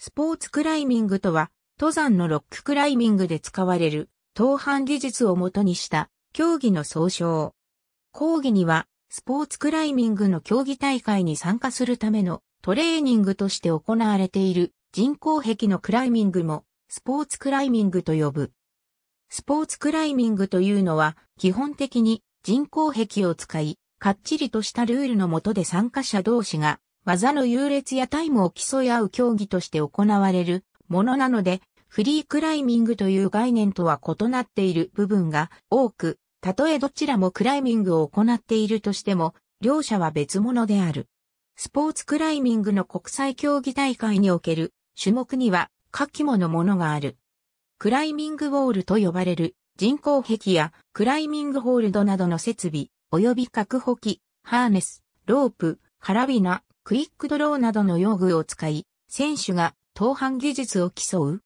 スポーツクライミングとは、登山のロッククライミングで使われる、登攀技術をもとにした競技の総称。講義には、スポーツクライミングの競技大会に参加するためのトレーニングとして行われている人工壁のクライミングもスポーツクライミングと呼ぶ。スポーツクライミングというのは基本的に人工壁を使い、かっちりとしたルールのもとで参加者同士が技の優劣やタイムを競い合う競技として行われるものなので、フリークライミングという概念とは異なっている部分が多く、たとえどちらもクライミングを行っているとしても、両者は別物である。スポーツクライミングの国際競技大会における種目には下記ものものがある。クライミングウォールと呼ばれる人工壁やクライミングホールドなどの設備、及び確保機、ハーネス、ロープ、カラビナ、クイックドローなどの用具を使い、選手が投範技術を競う。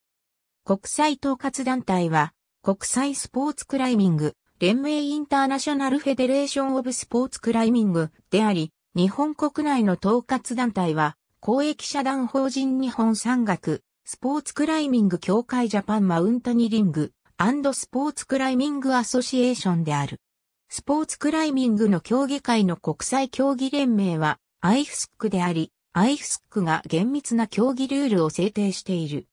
国際統括団体は、国際スポーツクライミング、連盟インターナショナルフェデレーションオブスポーツクライミングであり、日本国内の統括団体は、公益社団法人日本山岳、スポーツクライミング協会ジャパンマウントニリング、スポーツクライミングアソシエーションである。スポーツクライミングの競技会の国際競技連盟は、アイフスックであり、アイフスックが厳密な競技ルールを制定している。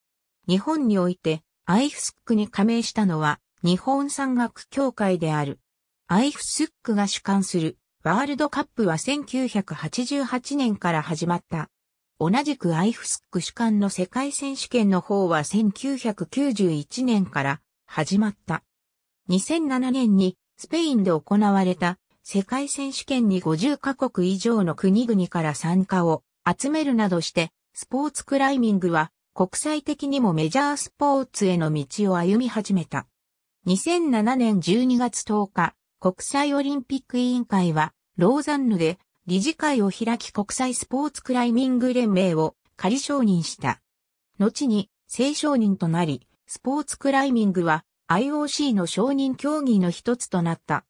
日本において、アイフスックに加盟したのは、日本山岳協会である。アイフスックが主管するワールドカップは1988年から始まった。同じくアイフスック主管の世界選手権の方は1991年から始まった。2007年にスペインで行われた世界選手権に50カ国以上の国々から参加を集めるなどして、スポーツクライミングは国際的にもメジャースポーツへの道を歩み始めた。2007年12月10日、国際オリンピック委員会は、ローザンヌで理事会を開き国際スポーツクライミング連盟を仮承認した。後に正承認となり、スポーツクライミングは IOC の承認競技の一つとなった。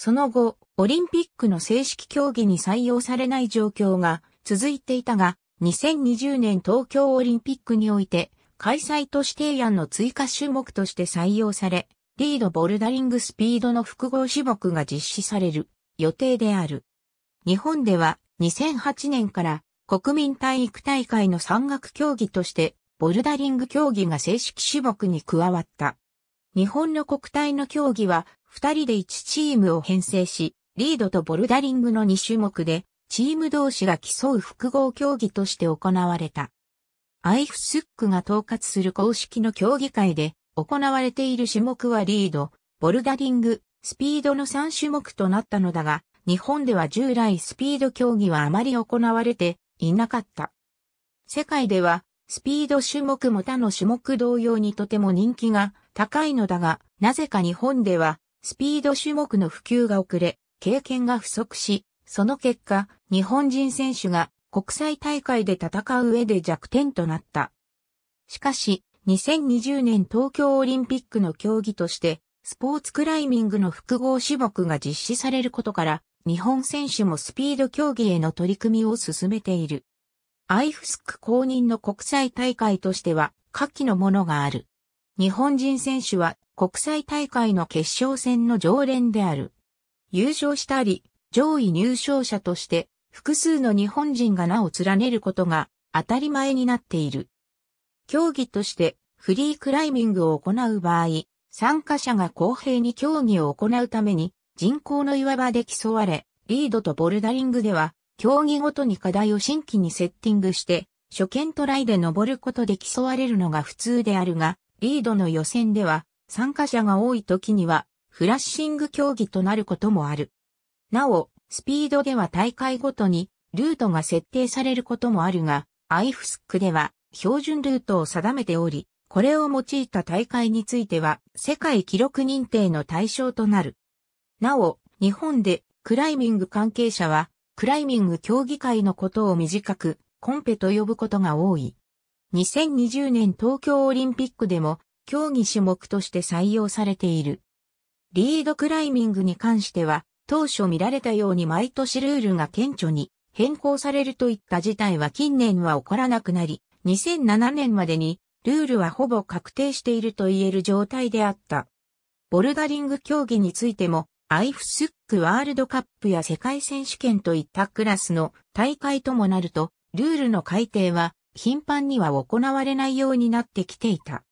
その後、オリンピックの正式競技に採用されない状況が続いていたが、2020年東京オリンピックにおいて、開催都市提案の追加種目として採用され、リードボルダリングスピードの複合種目が実施される予定である。日本では2008年から国民体育大会の山岳競技としてボルダリング競技が正式種目に加わった。日本の国体の競技は二人で一チームを編成し、リードとボルダリングの2種目で、チーム同士が競う複合競技として行われた。アイフスックが統括する公式の競技会で、行われている種目はリード、ボルダリング、スピードの3種目となったのだが、日本では従来スピード競技はあまり行われていなかった。世界では、スピード種目も他の種目同様にとても人気が高いのだが、なぜか日本ではスピード種目の普及が遅れ、経験が不足し、その結果、日本人選手が国際大会で戦う上で弱点となった。しかし、2020年東京オリンピックの競技として、スポーツクライミングの複合種目が実施されることから、日本選手もスピード競技への取り組みを進めている。アイフスク公認の国際大会としては、下記のものがある。日本人選手は国際大会の決勝戦の常連である。優勝したり、上位入賞者として、複数の日本人が名を連ねることが当たり前になっている。競技としてフリークライミングを行う場合、参加者が公平に競技を行うために人工の岩場で競われ、リードとボルダリングでは競技ごとに課題を新規にセッティングして、初見トライで登ることで競われるのが普通であるが、リードの予選では参加者が多い時には、フラッシング競技となることもある。なお、スピードでは大会ごとにルートが設定されることもあるが、アイフスックでは標準ルートを定めており、これを用いた大会については世界記録認定の対象となる。なお、日本でクライミング関係者は、クライミング競技会のことを短く、コンペと呼ぶことが多い。2020年東京オリンピックでも競技種目として採用されている。リードクライミングに関しては、当初見られたように毎年ルールが顕著に変更されるといった事態は近年は起こらなくなり、2007年までにルールはほぼ確定していると言える状態であった。ボルダリング競技についても、アイフスックワールドカップや世界選手権といったクラスの大会ともなると、ルールの改定は頻繁には行われないようになってきていた。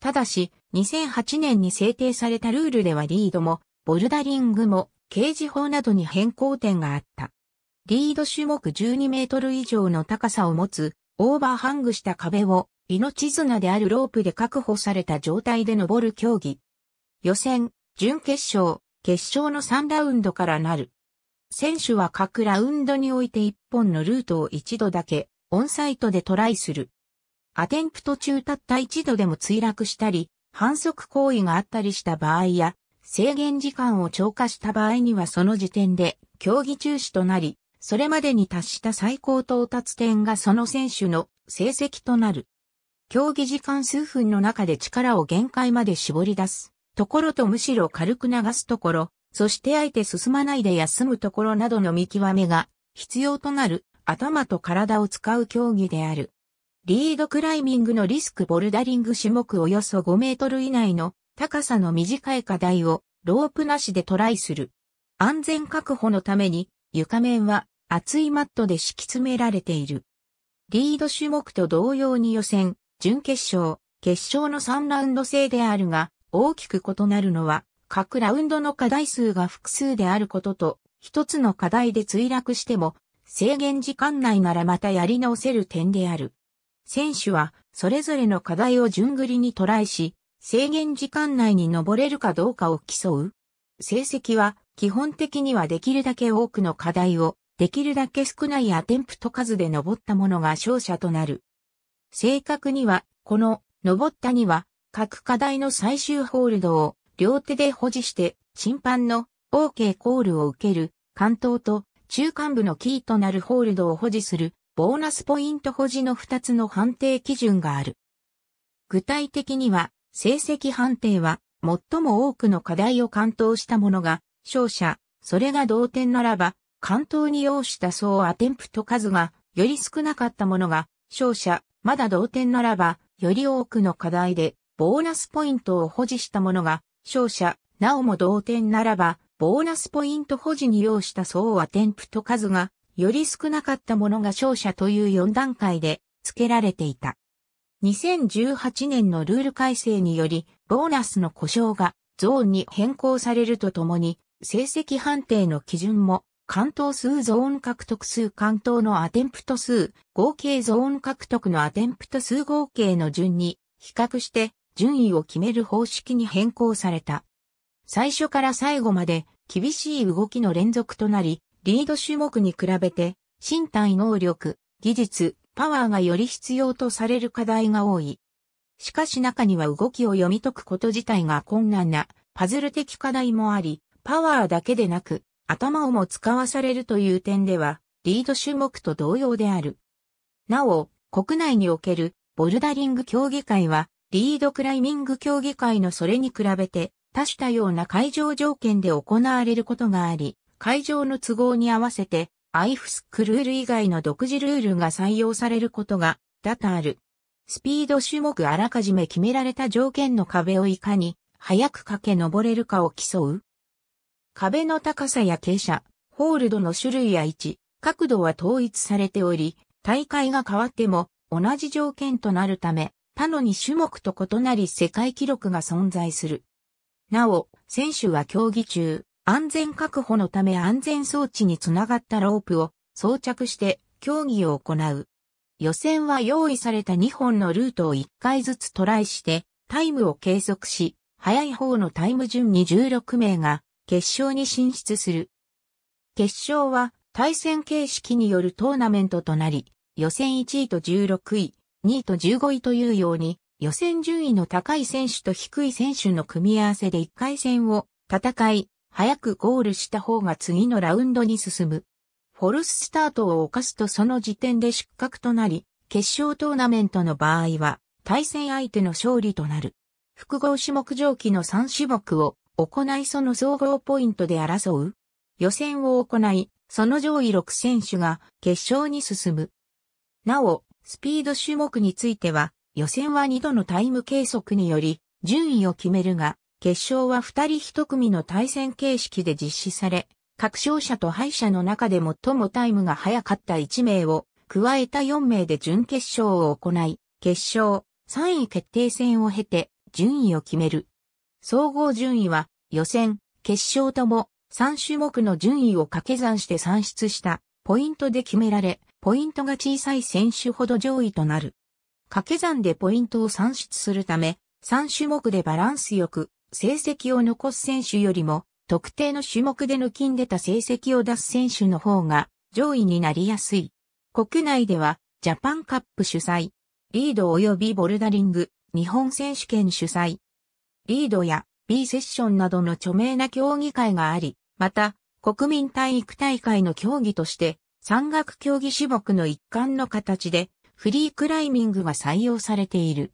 ただし、2008年に制定されたルールではリードも、ボルダリングも、刑事法などに変更点があった。リード種目12メートル以上の高さを持つ、オーバーハングした壁を、命綱であるロープで確保された状態で登る競技。予選、準決勝、決勝の3ラウンドからなる。選手は各ラウンドにおいて1本のルートを一度だけ、オンサイトでトライする。アテンプト中たった一度でも墜落したり、反則行為があったりした場合や、制限時間を超過した場合にはその時点で競技中止となり、それまでに達した最高到達点がその選手の成績となる。競技時間数分の中で力を限界まで絞り出すところとむしろ軽く流すところ、そしてあえて進まないで休むところなどの見極めが必要となる頭と体を使う競技である。リードクライミングのリスクボルダリング種目およそ5メートル以内の高さの短い課題をロープなしでトライする。安全確保のために床面は厚いマットで敷き詰められている。リード種目と同様に予選、準決勝、決勝の3ラウンド制であるが、大きく異なるのは、各ラウンドの課題数が複数であることと、一つの課題で墜落しても、制限時間内ならまたやり直せる点である。選手はそれぞれの課題を順繰りにトライし、制限時間内に登れるかどうかを競う。成績は基本的にはできるだけ多くの課題をできるだけ少ないアテンプト数で登ったものが勝者となる。正確には、この登ったには各課題の最終ホールドを両手で保持して審判の OK コールを受ける関東と中間部のキーとなるホールドを保持するボーナスポイント保持の2つの判定基準がある。具体的には、成績判定は、最も多くの課題を完登した者が、勝者、それが同点ならば、関東に要した総アテンプト数が、より少なかった者が、勝者、まだ同点ならば、より多くの課題で、ボーナスポイントを保持した者が、勝者、なおも同点ならば、ボーナスポイント保持に要した総アテンプト数が、より少なかったものが勝者という4段階で付けられていた。2018年のルール改正により、ボーナスの故障がゾーンに変更されるとともに、成績判定の基準も、関東数ゾーン獲得数関東のアテンプト数、合計ゾーン獲得のアテンプト数合計の順に、比較して順位を決める方式に変更された。最初から最後まで厳しい動きの連続となり、リード種目に比べて、身体能力、技術、パワーがより必要とされる課題が多い。しかし中には動きを読み解くこと自体が困難なパズル的課題もあり、パワーだけでなく頭をも使わされるという点では、リード種目と同様である。なお、国内におけるボルダリング競技会は、リードクライミング競技会のそれに比べて多種多様な会場条件で行われることがあり、会場の都合に合わせて、アイフスクルール以外の独自ルールが採用されることが多々ある。スピード種目あらかじめ決められた条件の壁をいかに早く駆け上れるかを競う。壁の高さや傾斜、ホールドの種類や位置、角度は統一されており、大会が変わっても同じ条件となるため、他の2種目と異なり世界記録が存在する。なお、選手は競技中、安全確保のため安全装置につながったロープを装着して競技を行う。予選は用意された2本のルートを1回ずつトライしてタイムを計測し、早い方のタイム順に16名が決勝に進出する。決勝は対戦形式によるトーナメントとなり、予選1位と16位、2位と15位というように、予選順位の高い選手と低い選手の組み合わせで1回戦を戦い、早くゴールした方が次のラウンドに進む。フォルススタートを犯すとその時点で失格となり、決勝トーナメントの場合は、対戦相手の勝利となる。複合種目上記の3種目を行いその総合ポイントで争う。予選を行い、その上位6選手が決勝に進む。なお、スピード種目については、予選は2度のタイム計測により、順位を決めるが、決勝は二人一組の対戦形式で実施され、各勝者と敗者の中で最もタイムが早かった1名を加えた4名で準決勝を行い、決勝、3位決定戦を経て順位を決める。総合順位は予選、決勝とも3種目の順位を掛け算して算出したポイントで決められ、ポイントが小さい選手ほど上位となる。掛け算でポイントを算出するため、3種目でバランスよく成績を残す選手よりも、特定の種目で抜きんでた成績を出す選手の方が上位になりやすい。国内ではジャパンカップ主催、リード及びボルダリング、日本選手権主催、リードや B セッションなどの著名な競技会があり、また国民体育大会の競技として山岳競技種目の一環の形でフリークライミングが採用されている。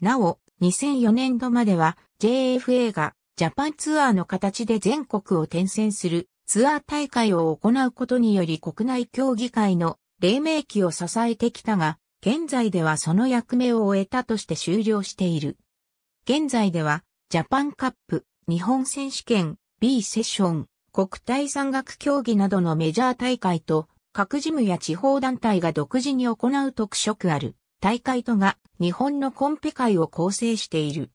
なお、2004年度までは JFA がジャパンツアーの形で全国を転戦するツアー大会を行うことにより国内競技会の黎明期を支えてきたが、現在ではその役目を終えたとして終了している。現在では、ジャパンカップ、日本選手権、B セッション、国体山岳競技などのメジャー大会と、各事務や地方団体が独自に行う特色ある。大会とが日本のコンペ会を構成している。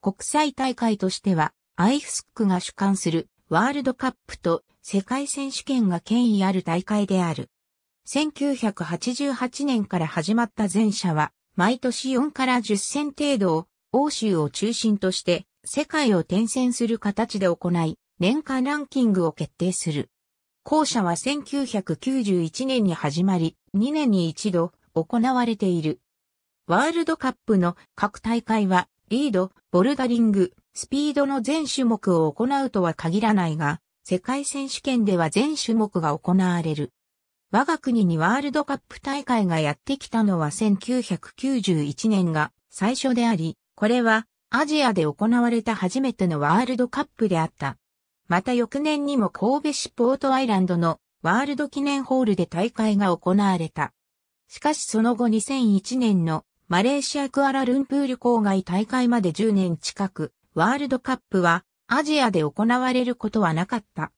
国際大会としては、アフスックが主管するワールドカップと世界選手権が権威ある大会である。1988年から始まった前者は、毎年4から10戦程度を欧州を中心として世界を転戦する形で行い、年間ランキングを決定する。後者は1991年に始まり、2年に一度行われている。ワールドカップの各大会は、リード、ボルダリング、スピードの全種目を行うとは限らないが、世界選手権では全種目が行われる。我が国にワールドカップ大会がやってきたのは1991年が最初であり、これはアジアで行われた初めてのワールドカップであった。また翌年にも神戸市ポートアイランドのワールド記念ホールで大会が行われた。しかしその後2001年のマレーシアクアラルンプール郊外大会まで10年近く、ワールドカップはアジアで行われることはなかった。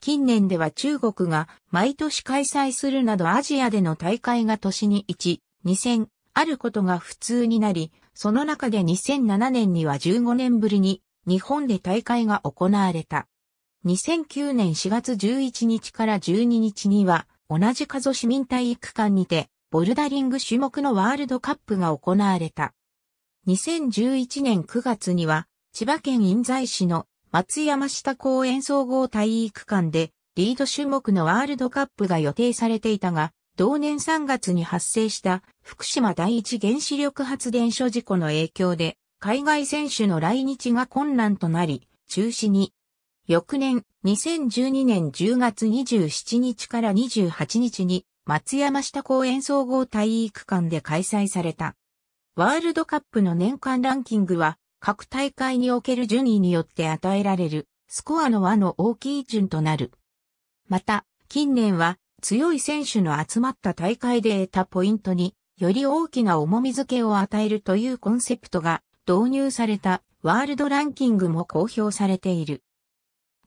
近年では中国が毎年開催するなどアジアでの大会が年に1、2000あることが普通になり、その中で2007年には15年ぶりに日本で大会が行われた。2009年4月11日から12日には同じ加須市民体育館にてボルダリング種目のワールドカップが行われた。2011年9月には、千葉県印西市の松山下公園総合体育館で、リード種目のワールドカップが予定されていたが、同年3月に発生した福島第一原子力発電所事故の影響で、海外選手の来日が困難となり、中止に。翌年、2012年10月27日から28日に、松山下公園総合体育館で開催された。ワールドカップの年間ランキングは、各大会における順位によって与えられる、スコアの和の大きい順となる。また、近年は、強い選手の集まった大会で得たポイントに、より大きな重み付けを与えるというコンセプトが導入されたワールドランキングも公表されている。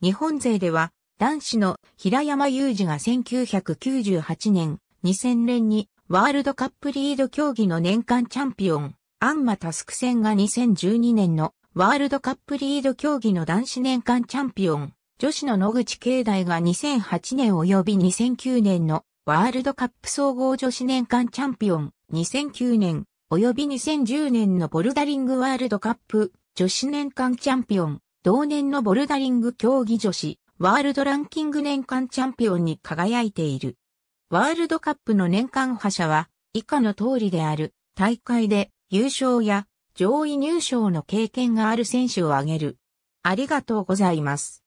日本勢では男子の平山雄二が1998年、2000年にワールドカップリード競技の年間チャンピオン、アンマタスク戦が2012年のワールドカップリード競技の男子年間チャンピオン、女子の野口慶大が2008年及び2009年のワールドカップ総合女子年間チャンピオン、2009年及び2010年のボルダリングワールドカップ女子年間チャンピオン、同年のボルダリング競技女子ワールドランキング年間チャンピオンに輝いている。ワールドカップの年間覇者は以下の通りである。大会で優勝や上位入賞の経験がある選手を挙げる。ありがとうございます。